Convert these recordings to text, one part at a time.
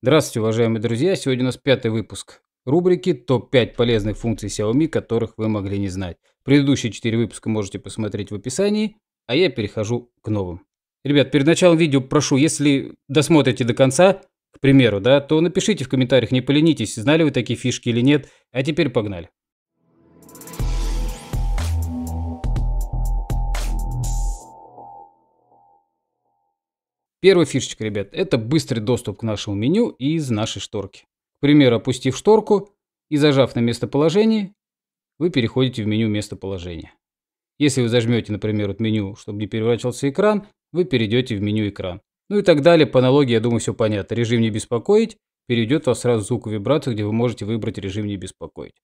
Здравствуйте, уважаемые друзья! Сегодня у нас пятый выпуск рубрики «Топ-5 полезных функций Xiaomi, которых вы могли не знать». Предыдущие четыре выпуска можете посмотреть в описании, а я перехожу к новым. Ребят, перед началом видео прошу, если досмотрите до конца, к примеру, да, то напишите в комментариях, не поленитесь, знали вы такие фишки или нет. А теперь погнали. Первая фишечка, ребят, это быстрый доступ к нашему меню из нашей шторки. К примеру, опустив шторку и зажав на местоположение, вы переходите в меню местоположения. Если вы зажмете, например, вот меню, чтобы не переворачивался экран, вы перейдете в меню экран. Ну и так далее. По аналогии, я думаю, все понятно. Режим не беспокоить перейдет вас сразу звук вибрации, где вы можете выбрать режим не беспокоить.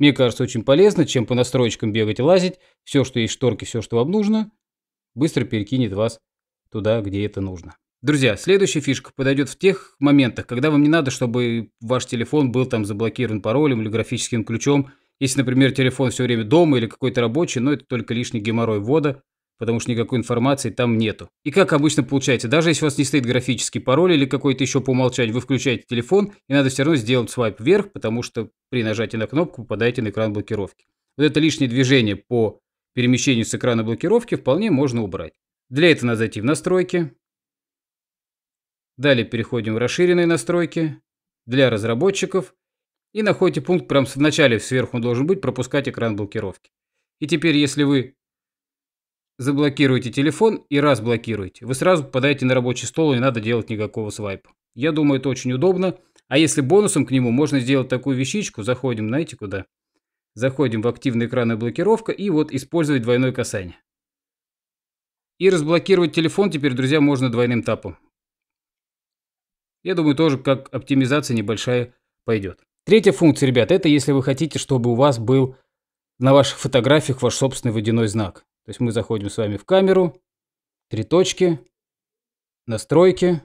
Мне кажется, очень полезно, чем по настройкам бегать и лазить. Все, что есть шторки, все, что вам нужно, быстро перекинет вас туда, где это нужно. Друзья, следующая фишка подойдет в тех моментах, когда вам не надо, чтобы ваш телефон был там заблокирован паролем или графическим ключом. Если, например, телефон все время дома или какой-то рабочий, но это только лишний геморрой ввода, потому что никакой информации там нету. И как обычно получается, даже если у вас не стоит графический пароль или какой-то еще по умолчанию, вы включаете телефон, и надо все равно сделать свайп вверх, потому что при нажатии на кнопку попадаете на экран блокировки. Вот это лишнее движение по перемещению с экрана блокировки вполне можно убрать. Для этого надо зайти в настройки, Далее переходим в расширенные настройки для разработчиков и находите пункт прям в начале сверху должен быть пропускать экран блокировки. И теперь, если вы заблокируете телефон и раз блокируете, вы сразу попадаете на рабочий стол и не надо делать никакого свайпа. Я думаю, это очень удобно. А если бонусом к нему можно сделать такую вещичку, заходим, знаете куда? Заходим в активный экранная блокировка и вот использовать двойное касание. И разблокировать телефон теперь, друзья, можно двойным тапом. Я думаю, тоже как оптимизация небольшая пойдет. Третья функция, ребят, это если вы хотите, чтобы у вас был на ваших фотографиях ваш собственный водяной знак. То есть мы заходим с вами в камеру, три точки, настройки.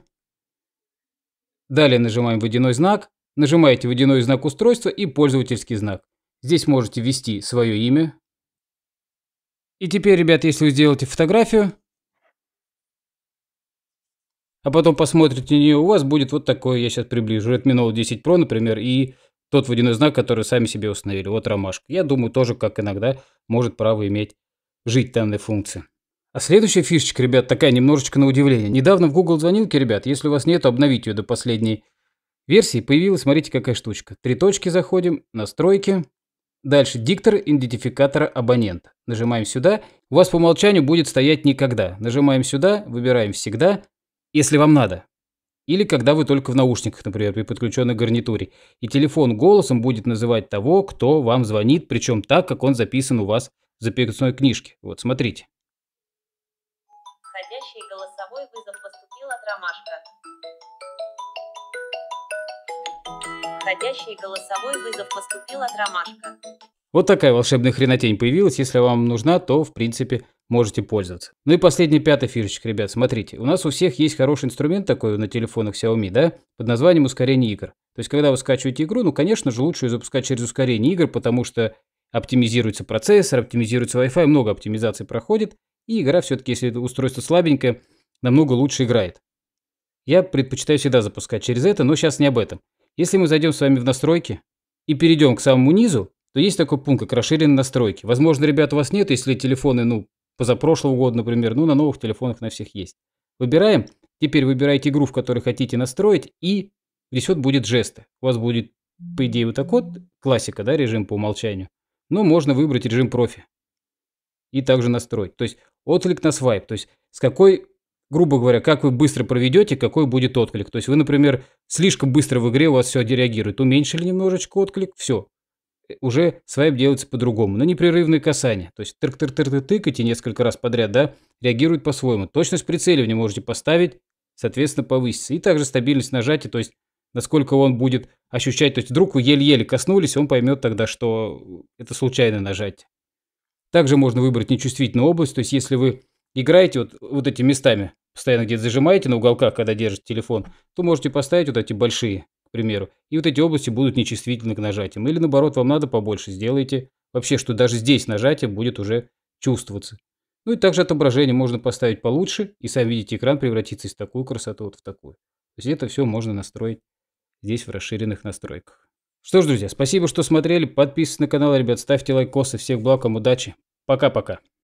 Далее нажимаем водяной знак, нажимаете водяной знак устройства и пользовательский знак. Здесь можете ввести свое имя. И теперь, ребят, если вы сделаете фотографию, а потом посмотрите на нее, у вас будет вот такое, я сейчас приближу, Redmi Note 10 Pro, например, и тот водяной знак, который сами себе установили, вот ромашка. Я думаю, тоже, как иногда, может право иметь жить данной функции. А следующая фишечка, ребят, такая немножечко на удивление. Недавно в Google звонилке, ребят, если у вас нет, обновите ее до последней версии. Появилась, смотрите, какая штучка. Три точки заходим, настройки. Дальше диктор идентификатора абонента. Нажимаем сюда. У вас по умолчанию будет стоять никогда. Нажимаем сюда, выбираем всегда если вам надо. Или когда вы только в наушниках, например, при подключенной гарнитуре, и телефон голосом будет называть того, кто вам звонит, причем так, как он записан у вас в записной книжке. Вот, смотрите. Входящий голосовой вызов поступил от Ромашка. Входящий голосовой вызов поступил от Ромашка. Вот такая волшебная хренотень появилась. Если вам нужна, то, в принципе, можете пользоваться. Ну и последний пятый фишечка, ребят, смотрите. У нас у всех есть хороший инструмент такой на телефонах Xiaomi, да, под названием ускорение игр. То есть, когда вы скачиваете игру, ну, конечно же, лучше ее запускать через ускорение игр, потому что оптимизируется процессор, оптимизируется Wi-Fi, много оптимизации проходит, и игра все-таки, если это устройство слабенькое, намного лучше играет. Я предпочитаю всегда запускать через это, но сейчас не об этом. Если мы зайдем с вами в настройки и перейдем к самому низу, то есть такой пункт, как расширенные настройки. Возможно, ребят, у вас нет, если телефоны, ну, позапрошлого года, например, ну, на новых телефонах на всех есть. Выбираем. Теперь выбираете игру, в которой хотите настроить, и рисет будет жесты. У вас будет, по идее, вот так вот, классика, да, режим по умолчанию. Но можно выбрать режим профи и также настроить. То есть отклик на свайп, то есть с какой, грубо говоря, как вы быстро проведете, какой будет отклик. То есть вы, например, слишком быстро в игре у вас все реагирует, уменьшили немножечко отклик, все, Э, уже свайп делается по-другому, на непрерывные касания. То есть тырк тырк тырк тырк тыкаете несколько раз подряд, да, реагирует по-своему. Точность прицеливания можете поставить, соответственно, повысится. И также стабильность нажатия, то есть насколько он будет ощущать. То есть вдруг вы еле-еле коснулись, он поймет тогда, что это случайное нажатие. Также можно выбрать нечувствительную область, то есть если вы играете вот, вот этими местами, постоянно где-то зажимаете на уголках, когда держите телефон, то можете поставить вот эти большие к примеру, и вот эти области будут нечувствительны к нажатиям. Или наоборот, вам надо побольше, сделайте вообще, что даже здесь нажатие будет уже чувствоваться. Ну и также отображение можно поставить получше, и сами видите, экран превратится из такую красоту вот в такую. То есть это все можно настроить здесь в расширенных настройках. Что ж, друзья, спасибо, что смотрели. Подписывайтесь на канал, ребят, ставьте лайкосы. Всех благ, вам удачи. Пока-пока.